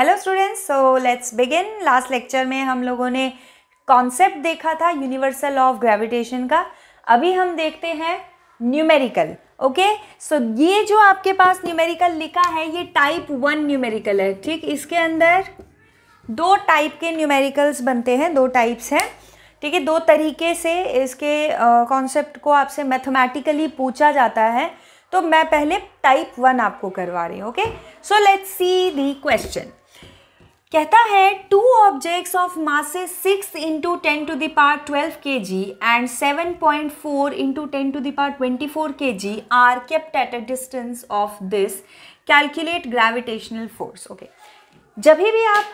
Hello students so let's begin last lecture में हम लोगों ने कॉन्सेप्ट देखा था यूनिवर्सल ऑफ ग्रेविटेशन का अभी हम देखते हैं न्यूमेरिकल ओके सो ये जो आपके पास न्यूमेरिकल लिखा है ये टाइप वन न्यूमेरिकल है ठीक इसके अंदर दो टाइप के न्यूमेरिकल्स बनते हैं दो टाइप्स हैं ठीक है दो तरीके से इसके कॉन्सेप्ट uh, को आपसे मैथमेटिकली पूछा जाता है तो मैं पहले टाइप वन आपको करवा रही हूँ okay so let's see the question कहता है two objects of masses six into ten to the power twelve K G and seven point four into ten to the power twenty four K G are kept at a distance of this calculate gravitational force okay जब भी आप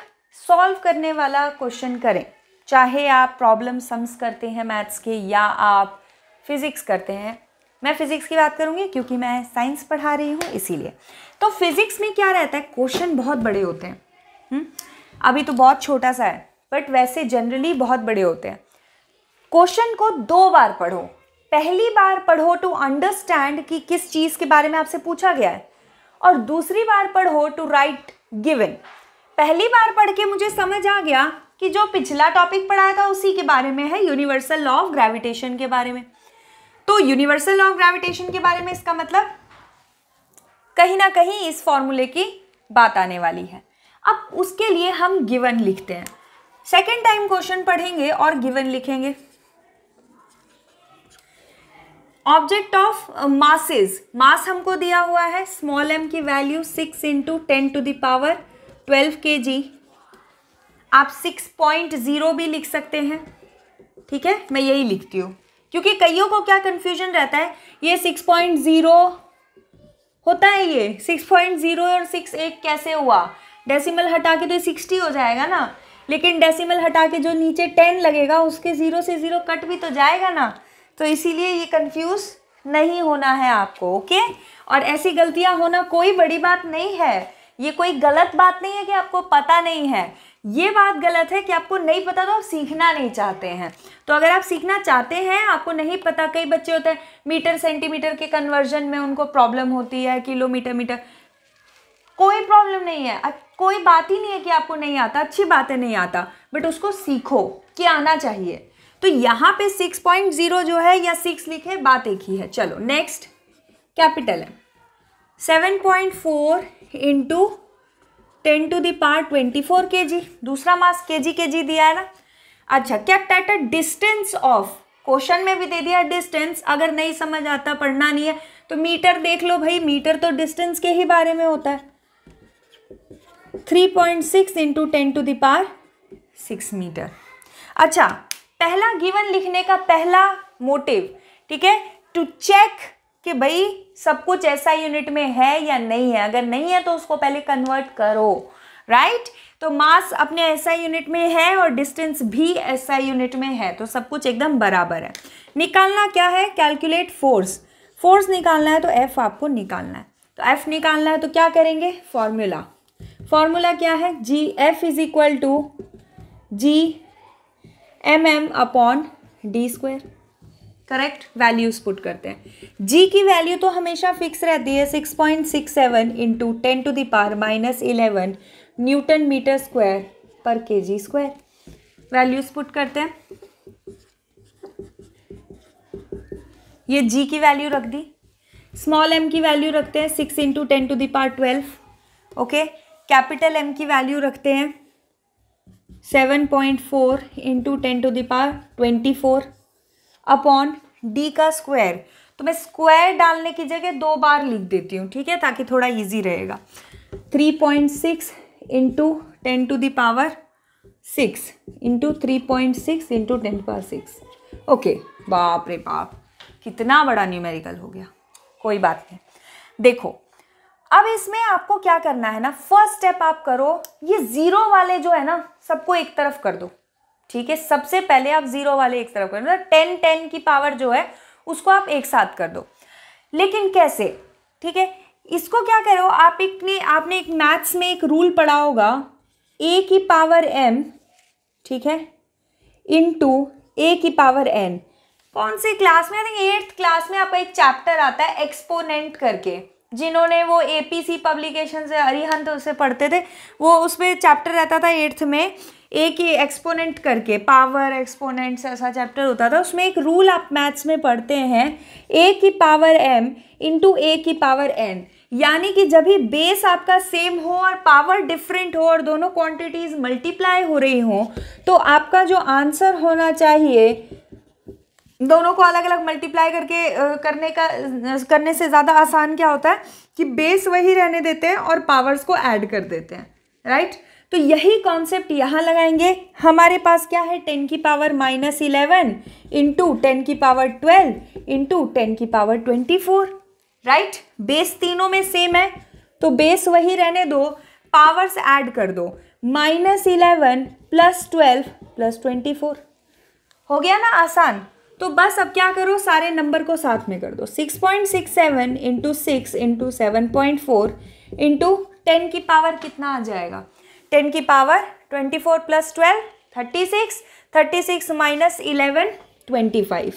solve करने वाला question करें चाहे आप problem sums करते हैं मैथ्स के या आप फिज़िक्स करते हैं मैं फिज़िक्स की बात करूँगी क्योंकि मैं साइंस पढ़ा रही हूँ इसीलिए तो फिज़िक्स में क्या रहता है क्वेश्चन बहुत बड़े होते हैं हम्म? अभी तो बहुत छोटा सा है बट वैसे जनरली बहुत बड़े होते हैं क्वेश्चन को दो बार पढ़ो पहली बार पढ़ो टू अंडरस्टैंड कि किस चीज़ के बारे में आपसे पूछा गया है और दूसरी बार पढ़ो टू राइट गिवन पहली बार पढ़ के मुझे समझ आ गया कि जो पिछला टॉपिक पढ़ाया था उसी के बारे में है यूनिवर्सल लॉ ऑफ ग्रेविटेशन के बारे में तो यूनिवर्सल लॉ ऑफ ग्रेविटेशन के बारे में इसका मतलब कहीं ना कहीं इस फॉर्मूले की बात आने वाली है अब उसके लिए हम गिवन लिखते हैं सेकेंड टाइम क्वेश्चन पढ़ेंगे और गिवन लिखेंगे ऑब्जेक्ट ऑफ मासेज मास हमको दिया हुआ है स्मॉल एम की value six into ten to the power twelve K G आप सिक्स पॉइंट ज़ीरो भी लिख सकते हैं ठीक है मैं यही लिखती हूँ क्योंकि कईयों को क्या कन्फ्यूजन रहता है ये सिक्स पॉइंट ज़ीरो होता है ये सिक्स पॉइंट ज़ीरो और सिक्स एक कैसे हुआ डेसिमल हटा के तो सिक्सटी हो जाएगा ना लेकिन डेसिमल हटा के जो नीचे टेन लगेगा उसके ज़ीरो से ज़ीरो कट भी तो जाएगा ना तो इसीलिए ये कंफ्यूज नहीं होना है आपको ओके और ऐसी गलतियां होना कोई बड़ी बात नहीं है ये कोई गलत बात नहीं है कि आपको पता नहीं है ये बात गलत है कि आपको नहीं पता तो आप सीखना नहीं चाहते हैं तो अगर आप सीखना चाहते हैं आपको नहीं पता कई बच्चे होते हैं मीटर सेंटीमीटर के कन्वर्जन में उनको प्रॉब्लम होती है किलोमीटर मीटर कोई प्रॉब्लम नहीं है कोई बात ही नहीं है कि आपको नहीं आता अच्छी बातें नहीं आता बट उसको सीखो कि आना चाहिए तो यहाँ पे 6.0 जो है या 6 लिखे बात एक ही है चलो नेक्स्ट कैपिटल है 7.4 point four into ten to the power twenty four K G दूसरा मास के जी के जी दिया है ना अच्छा क्या एट डिस्टेंस ऑफ क्वेश्चन में भी दे दिया डिस्टेंस अगर नहीं समझ आता पढ़ना नहीं है तो मीटर देख लो भाई मीटर तो डिस्टेंस के ही बारे में होता है three point six into ten to the power six meter अच्छा पहला गिवन लिखने का पहला मोटिव ठीक है टू चेक कि भाई सब कुछ ऐसा यूनिट में है या नहीं है अगर नहीं है तो उसको पहले कन्वर्ट करो राइट right? तो मास अपने ऐसा यूनिट में है और डिस्टेंस भी ऐसा यूनिट में है तो सब कुछ एकदम बराबर है निकालना क्या है कैलकुलेट फोर्स फोर्स निकालना है तो एफ आपको निकालना है तो एफ निकालना है तो क्या करेंगे फॉर्मूला फॉर्मूला क्या है G F is equal to G M M upon D square correct values put करते हैं जी की वैल्यू तो हमेशा फिक्स रहती है six point six seven into ten to the power minus eleven newton metre square per K ji square values put करते हैं ये जी की वैल्यू रख दी स्मॉल एम की वैल्यू रखते हैं six into ten to the power twelve okay capital M की वैल्यू रखते हैं seven point four into ten to the power twenty four upon D का स्क्वायर तो मैं स्क्वायर डालने की जगह दो बार लिख देती हूँ ठीक है ताकि थोड़ा इजी रहेगा three point six into ten to the power six into three point six into ten power six okay बाप रे बाप कितना बड़ा न्यूमेरिकल हो गया कोई बात नहीं देखो अब इसमें आपको क्या करना है ना फर्स्ट स्टेप आप करो ये जीरो वाले जो है ना सबको एक तरफ कर दो ठीक है सबसे पहले आप जीरो वाले एक तरफ कर दो टेन टेन की पावर जो है उसको आप एक साथ कर दो लेकिन कैसे ठीक है इसको क्या करो आप एक ने आपने एक मैथ्स में एक रूल पढ़ा होगा ए की पावर एम ठीक है इन टू ए की पावर एन कौन सी क्लास में आई थिंक एट्थ क्लास में आपका एक चैप्टर आता है एक्सपोनेंट करके जिन्होंने वो एपीसी पब्लिकेशन से अरिहंत उसे पढ़ते थे वो उसमें चैप्टर रहता था एट्थ में एक ही एक्सपोनेंट करके पावर एक्सपोनेंट्स ऐसा चैप्टर होता था उसमें एक रूल आप मैथ्स में पढ़ते हैं ए की पावर एम इंटू ए की पावर एन यानी कि जब भी बेस आपका सेम हो और पावर डिफरेंट हो और दोनों क्वांटिटीज़ मल्टीप्लाई हो रही हो तो आपका जो आंसर होना चाहिए दोनों को अलग अलग मल्टीप्लाई करके करने का करने से ज़्यादा आसान क्या होता है कि बेस वही रहने देते हैं और पावर्स को ऐड कर देते हैं राइट right? तो यही कॉन्सेप्ट यहाँ लगाएंगे हमारे पास क्या है टेन की power minus eleven into ten की पावर ट्वेल्व इंटू टेन की power twenty four right base तीनों में सेम है तो बेस वही रहने दो पावर्स ऐड कर दो minus eleven plus twelve plus twenty four हो गया ना आसान तो बस अब क्या करो सारे नंबर को साथ में कर दो six point six seven into six into seven point four into ten की पावर कितना आ जाएगा टेन की power twenty four plus twelve thirty six thirty six minus eleven twenty five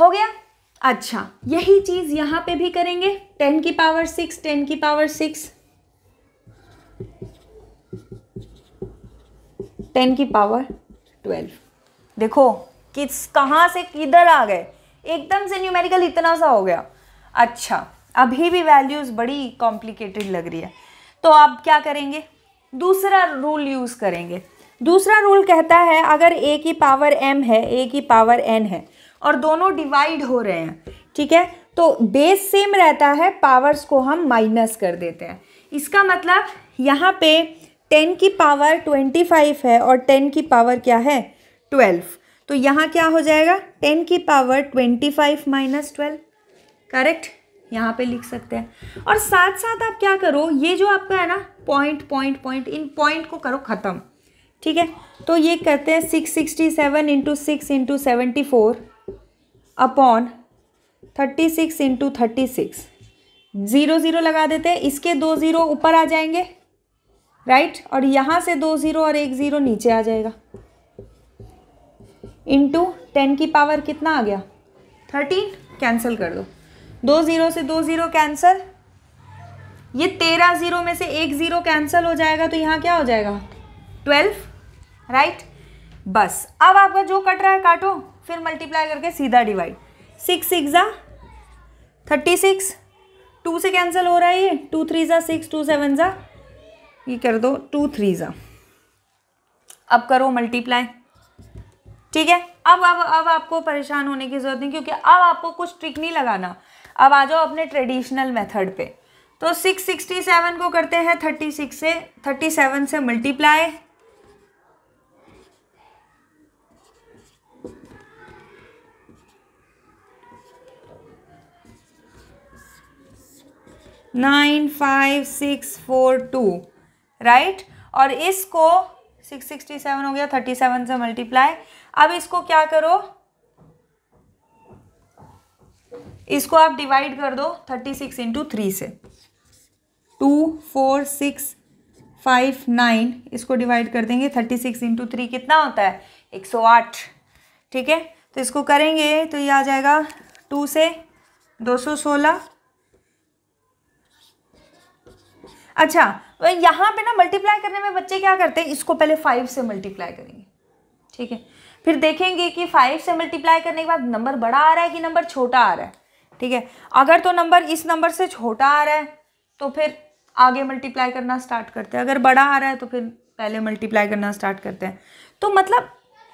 हो गया अच्छा यही चीज़ यहां पे भी करेंगे टेन की पावर सिक्स टेन की पावर सिक्स टेन की पावर ट्वेल्व देखो किस कहाँ से किधर आ गए एकदम से न्यूमेरिकल इतना सा हो गया अच्छा अभी भी वैल्यूज़ बड़ी कॉम्प्लिकेटेड लग रही है तो आप क्या करेंगे दूसरा रूल यूज़ करेंगे दूसरा रूल कहता है अगर ए की पावर एम है ए की पावर एन है और दोनों डिवाइड हो रहे हैं ठीक है तो बेस सेम रहता है पावर्स को हम माइनस कर देते हैं इसका मतलब यहाँ पे टेन की पावर ट्वेंटी फाइव है और टेन की पावर क्या है ट्वेल्व तो यहाँ क्या हो जाएगा टेन की power twenty five minus twelve correct यहाँ पे लिख सकते हैं और साथ साथ आप क्या करो ये जो आपका है ना पॉइंट पॉइंट पॉइंट इन पॉइंट को करो ख़त्म ठीक है तो ये करते हैं six sixty seven into six into seventy four upon thirty six into thirty six zero zero लगा देते हैं इसके दो ज़ीरो ऊपर आ जाएंगे राइट और यहाँ से दो ज़ीरो और एक ज़ीरो नीचे आ जाएगा इंटू टेन की पावर कितना आ गया थर्टीन कैंसिल कर दो दो ज़ीरो से दो ज़ीरो कैंसिल ये तेरह ज़ीरो में से एक ज़ीरो कैंसिल हो जाएगा तो यहाँ क्या हो जाएगा ट्वेल्व राइट बस अब आपका जो कट रहा है काटो फिर मल्टीप्लाई करके सीधा डिवाइड सिक्स सिक्स ज़ा थर्टी सिक्स टू से कैंसिल हो रहा है ये टू थ्री ज़ा सिक्स टू सेवन ज़ा ये कर दो टू थ्री ज़ा अब करो मल्टीप्लाई ठीक है अब अब अब आपको परेशान होने की ज़रूरत नहीं क्योंकि अब आपको कुछ ट्रिक नहीं लगाना अब आ जाओ अपने ट्रेडिशनल मेथड पे तो 667 को करते हैं 36 से 37 से multiply nine five six four two right और इसको सिक्स सिक्सटी सेवन हो गया थर्टी सेवन से मल्टीप्लाई अब इसको क्या करो इसको आप डिवाइड कर दो थर्टी सिक्स इंटू थ्री से two four six five nine इसको डिवाइड कर देंगे थर्टी सिक्स इंटू थ्री कितना होता है एक सौ आठ ठीक है तो इसको करेंगे तो ये आ जाएगा टू से दो सौ सोलह अच्छा यहाँ पे ना मल्टीप्लाई करने में बच्चे क्या करते हैं इसको पहले फाइव से मल्टीप्लाई करेंगे ठीक है फिर देखेंगे कि फाइव से मल्टीप्लाई करने के बाद नंबर बड़ा आ रहा है कि नंबर छोटा आ रहा है ठीक है अगर तो नंबर इस नंबर से छोटा आ रहा है तो फिर आगे मल्टीप्लाई करना स्टार्ट करते हैं अगर बड़ा आ रहा है तो फिर पहले मल्टीप्लाई करना स्टार्ट करते हैं तो मतलब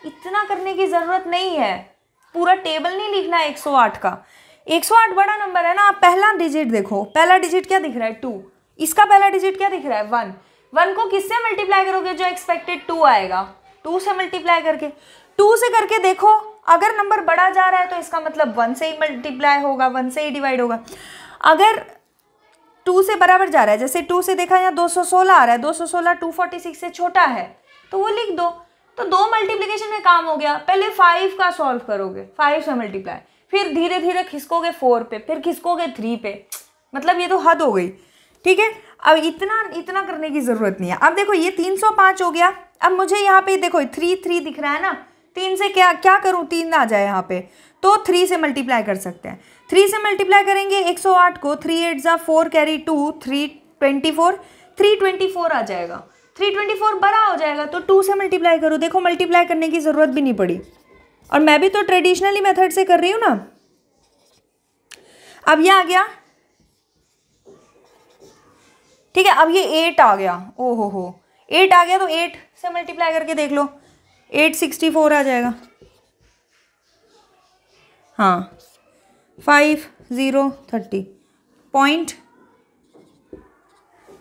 इतना करने की ज़रूरत नहीं है पूरा टेबल नहीं लिखना है आठ का एक सौ आठ बड़ा नंबर है ना आप पहला डिजिट देखो पहला डिजिट क्या दिख रहा है टू इसका पहला डिजिट क्या दिख रहा है वन वन को किससे मल्टीप्लाई करोगे जो एक्सपेक्टेड टू आएगा टू से मल्टीप्लाई करके टू से करके देखो अगर नंबर बड़ा जा रहा है तो इसका मतलब वन से ही मल्टीप्लाई होगा वन से ही डिवाइड होगा अगर टू से बराबर जा रहा है जैसे टू से देखा यहाँ सोलह आ रहा है दो सौ सोलह टू फोर्टी सिक्स से छोटा है तो वो लिख दो तो दो मल्टीप्लीकेशन में काम हो गया पहले फाइव का सॉल्व करोगे फाइव से मल्टीप्लाई फिर धीरे धीरे खिसकोगे फोर पे फिर खिसकोगे थ्री पे मतलब ये तो हद हो गई ठीक है अब इतना इतना करने की ज़रूरत नहीं है अब देखो ये तीन सौ पाँच हो गया अब मुझे यहाँ पे देखो थ्री थ्री दिख रहा है ना तीन से क्या क्या करूँ तीन आ जाए यहाँ पे तो थ्री से मल्टीप्लाई कर सकते हैं थ्री से मल्टीप्लाई करेंगे एक सौ आठ को थ्री एट ज़ा four carry two three twenty four three twenty four आ जाएगा थ्री ट्वेंटी फोर बड़ा हो जाएगा तो टू से मल्टीप्लाई करो देखो मल्टीप्लाई करने की ज़रूरत भी नहीं पड़ी और मैं भी तो ट्रेडिशनली मेथड से कर रही हूँ ना अब ये आ गया ठीक है अब ये एट आ गया ओ हो हो एट आ गया तो एट से मल्टीप्लाई करके देख लो एट सिक्सटी फोर आ जाएगा हाँ फाइव ज़ीरो थर्टी पॉइंट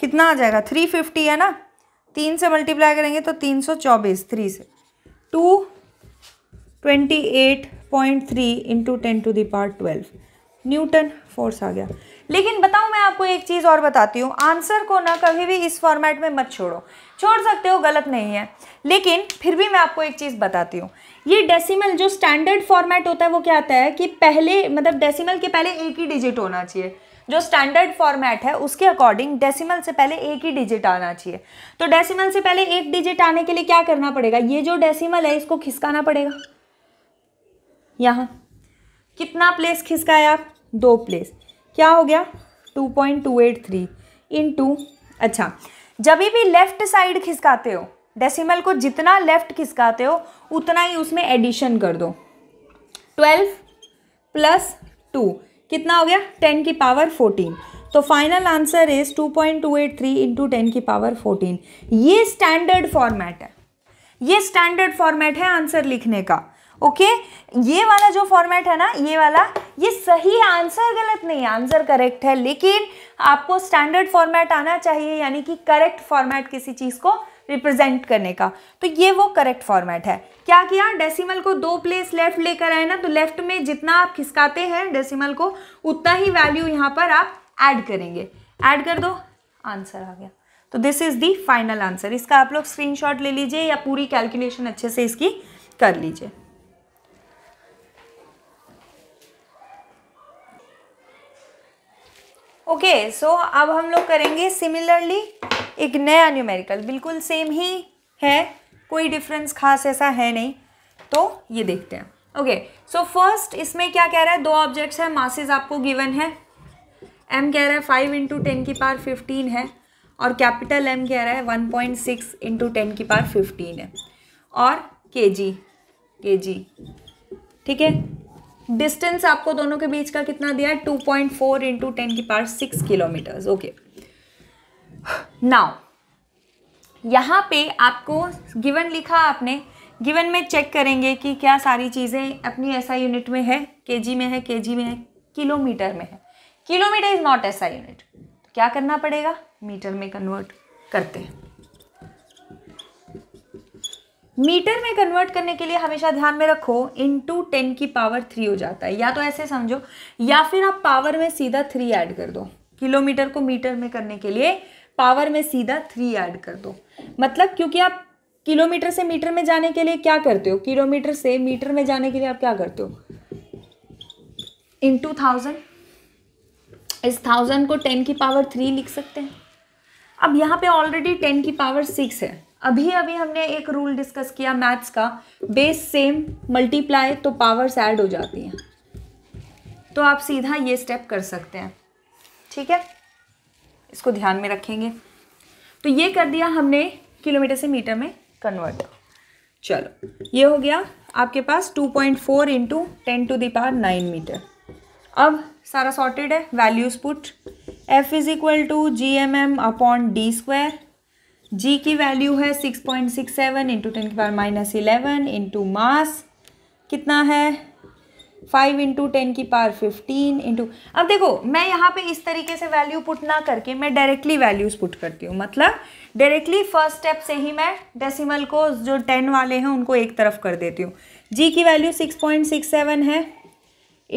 कितना आ जाएगा थ्री फिफ्टी है ना तीन से मल्टीप्लाई करेंगे तो तीन सौ चौबीस थ्री से two twenty eight point three into ten to दार्ट ट्वेल्व न्यूटन फोर्स आ गया लेकिन बताऊं मैं आपको एक चीज़ और बताती हूँ आंसर को ना कभी भी इस फॉर्मेट में मत छोड़ो छोड़ सकते हो गलत नहीं है लेकिन फिर भी मैं आपको एक चीज़ बताती हूँ ये डेसिमल जो स्टैंडर्ड फॉर्मेट होता है वो क्या आता है कि पहले मतलब डेसिमल के पहले एक ही डिजिट होना चाहिए जो स्टैंडर्ड फॉर्मेट है उसके अकॉर्डिंग डेसिमल से पहले एक ही डिजिट आना चाहिए तो डेसिमल से पहले एक डिजिट आने के लिए क्या करना पड़ेगा ये जो डेसिमल है इसको खिसकाना पड़ेगा यहाँ कितना प्लेस खिसकाए आप दो प्लेस क्या हो गया two point two eight three into अच्छा जब भी लेफ्ट साइड खिसकाते हो डेसिमल को जितना लेफ्ट खिसकाते हो उतना ही उसमें एडिशन कर दो ट्वेल्व प्लस टू कितना हो गया टेन की पावर फोर्टीन तो final answer is two point two eight three into ten की पावर फोर्टीन ये स्टैंडर्ड फॉर्मेट है ये स्टैंडर्ड फॉर्मेट है आंसर लिखने का ओके ये वाला जो फॉर्मेट है ना ये वाला ये सही है आंसर गलत नहीं आंसर करेक्ट है लेकिन आपको स्टैंडर्ड फॉर्मेट आना चाहिए यानी कि करेक्ट फॉर्मेट किसी चीज़ को रिप्रेजेंट करने का तो ये वो करेक्ट फॉर्मेट है क्या किया डेसिमल को दो प्लेस लेफ्ट लेकर आए ना तो लेफ्ट में जितना आप खिसकाते हैं डेसिमल को उतना ही वैल्यू यहाँ पर आप ऐड करेंगे ऐड कर दो आंसर आ गया तो this is the final answer इसका आप लोग स्क्रीनशॉट ले लीजिए या पूरी कैलकुलेशन अच्छे से इसकी कर लीजिए ओके okay, सो so अब हम लोग करेंगे सिमिलरली एक नया न्यूमेरिकल बिल्कुल सेम ही है कोई डिफरेंस खास ऐसा है नहीं तो ये देखते हैं ओके सो फर्स्ट इसमें क्या कह रहा है दो ऑब्जेक्ट्स हैं मासेज आपको गिवन है एम कह रहा है फाइव इंटू टेन की पार फिफ्टीन है और कैपिटल एम कह रहा है one point six into ten की पार फिफ्टीन है और के जी के जी ठीक है डिस्टेंस आपको दोनों के बीच का कितना दिया है two point four into ten की power six kilometres okay now यहाँ पे आपको गिवन लिखा आपने गिवन में चेक करेंगे कि क्या सारी चीज़ें अपनी ऐसा यूनिट में है केजी में है केजी में है किलोमीटर में है किलोमीटर इज नॉट ऐसा यूनिट क्या करना पड़ेगा मीटर में कन्वर्ट करते हैं मीटर में कन्वर्ट करने के लिए हमेशा ध्यान में रखो इन टू टेन की पावर थ्री हो जाता है या तो ऐसे समझो या फिर आप पावर में सीधा थ्री ऐड कर दो किलोमीटर को मीटर में करने के लिए पावर में सीधा थ्री ऐड कर दो मतलब क्योंकि आप किलोमीटर से मीटर में जाने के लिए क्या करते हो किलोमीटर से मीटर में जाने के लिए आप क्या करते हो इन टू थाउजेंड इस थाउजेंड को टेन की पावर थ्री लिख सकते हैं अब यहाँ पे ऑलरेडी टेन की पावर सिक्स है अभी अभी हमने एक रूल डिस्कस किया मैथ्स का बेस सेम मल्टीप्लाई तो पावर्स ऐड हो जाती हैं तो आप सीधा ये स्टेप कर सकते हैं ठीक है इसको ध्यान में रखेंगे तो ये कर दिया हमने किलोमीटर से मीटर में कन्वर्ट चलो ये हो गया आपके पास 2.4 point four into ten to the power nine metre अब सारा सॉर्टेड है values put F is equal to G M M upon D square G की वैल्यू है six point six seven into ten के power minus eleven into mass कितना है five into ten की power fifteen into अब देखो मैं यहाँ पे इस तरीके से वैल्यू पुट ना करके मैं डायरेक्टली वैल्यूज पुट करती हूँ मतलब डायरेक्टली फर्स्ट स्टेप से ही मैं डेसिमल को जो टेन वाले हैं उनको एक तरफ कर देती हूँ जी की value six point six seven है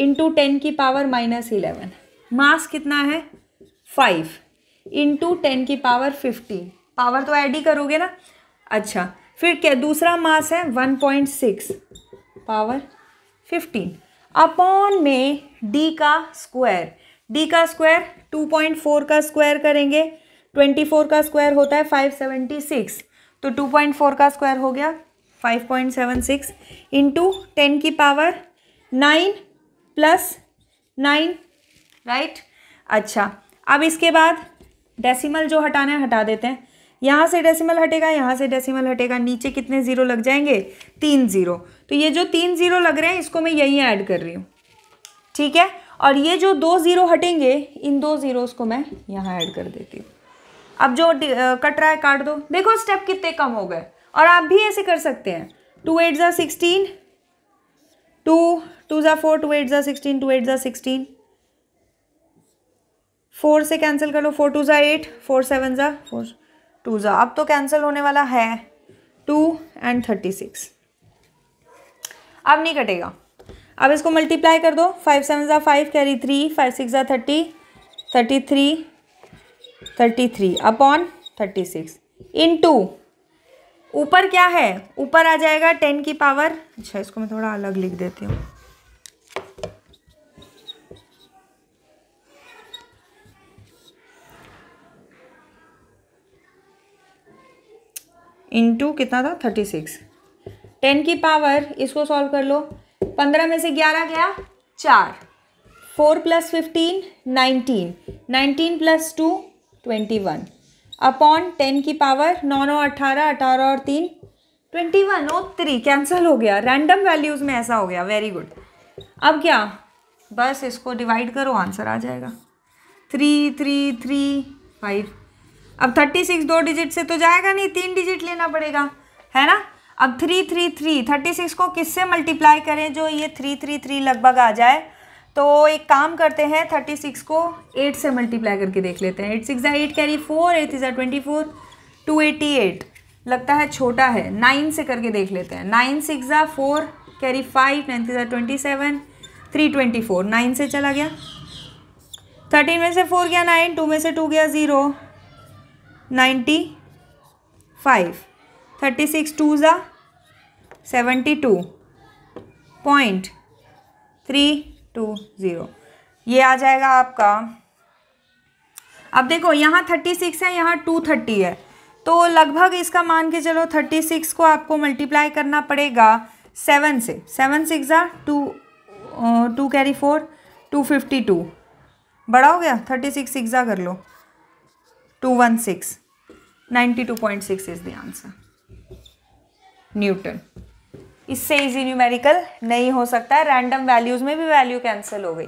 इंटू टेन की पावर माइनस इलेवन मास कितना है फाइव इंटू टेन की पावर फिफ्टीन पावर तो ऐड ही करोगे ना अच्छा फिर क्या दूसरा मास है one point six power fifteen upon में डी का स्क्वायर डी का स्क्वायर टू पॉइंट फोर का स्क्वायर करेंगे ट्वेंटी फोर का स्क्वायर होता है फाइव सेवेंटी सिक्स तो टू पॉइंट फोर का स्क्वायर हो गया five point seven six into ten की power nine plus nine right अच्छा अब इसके बाद डेसिमल जो हटाना है हटा देते हैं यहाँ से डेसिमल हटेगा यहाँ से डेसिमल हटेगा नीचे कितने ज़ीरो लग जाएंगे तीन ज़ीरो तो ये जो तीन ज़ीरो लग रहे हैं इसको मैं यही ऐड कर रही हूँ ठीक है और ये जो दो ज़ीरो हटेंगे इन दो ज़ीरोज़ को मैं यहाँ ऐड कर देती हूँ अब जो कट रहा है काट दो देखो स्टेप कितने कम हो गए और आप भी ऐसे कर सकते हैं टू एट ज़ा सिक्सटीन टू टू ज़ा फोर टू एट ज़ा सिक्सटीन टू एट ज़ा सिक्सटीन फोर से कैंसिल कर लो फोर टू ज़ा एट फोर सेवन ज़ा फोर टू ज़ा अब तो कैंसिल होने वाला है टू एंड थर्टी सिक्स अब नहीं कटेगा अब इसको मल्टीप्लाई कर दो फाइव सेवन ज़ा five carry three five six ज़ा thirty thirty three thirty three upon thirty six into ऊपर क्या है ऊपर आ जाएगा टेन की पावर अच्छा इसको मैं थोड़ा अलग लिख देती हूँ इंटू कितना था थर्टी सिक्स टेन की पावर इसको सॉल्व कर लो पंद्रह में से ग्यारह गया चार four plus fifteen nineteen nineteen plus two twenty one upon ten की पावर नौ नौ अट्ठारह अठारह और तीन ट्वेंटी वन ओ थ्री कैंसल हो गया रैंडम वैल्यूज़ में ऐसा हो गया वेरी गुड अब क्या बस इसको डिवाइड करो आंसर आ जाएगा थ्री थ्री थ्री फाइव अब थर्टी सिक्स दो डिजिट से तो जाएगा नहीं तीन डिजिट लेना पड़ेगा है ना अब three three three thirty six को किससे मल्टीप्लाई करें जो ये थ्री थ्री थ्री लगभग आ जाए तो एक काम करते हैं थर्टी सिक्स को एट से मल्टीप्लाई करके देख लेते हैं एट सिक्स ज़ा एट कैरी फोर एट इज़ा twenty four two eighty eight लगता है छोटा है नाइन से करके देख लेते हैं नाइन सिक्स ज़ा four carry five nine three ज़ा twenty seven three twenty four nine से चला गया थर्टीन में से फोर गया नाइन टू में से टू गया zero ninety five thirty six two ज़ा seventy two point three two zero ये आ जाएगा आपका अब देखो यहाँ थर्टी सिक्स है यहाँ टू थर्टी है तो लगभग इसका मान के चलो थर्टी सिक्स को आपको मल्टीप्लाई करना पड़ेगा सेवन से सेवन सिक्स ज़ा two two carry four two fifty two बड़ा हो गया थर्टी सिक्स सिक्स ज़ा कर लो two one six 92.6 is the answer newton इससे इजी न्यूमेरिकल नहीं हो सकता है रैंडम वैल्यूज़ में भी वैल्यू कैंसिल हो गई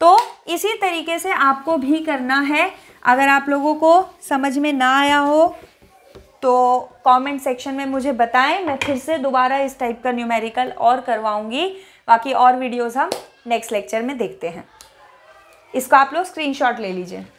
तो इसी तरीके से आपको भी करना है अगर आप लोगों को समझ में ना आया हो तो कमेंट सेक्शन में मुझे बताएं मैं फिर से दोबारा इस टाइप का न्यूमेरिकल और करवाऊंगी बाकी और वीडियोस हम नेक्स्ट लेक्चर में देखते हैं इसको आप लोग स्क्रीनशॉट ले लीजिए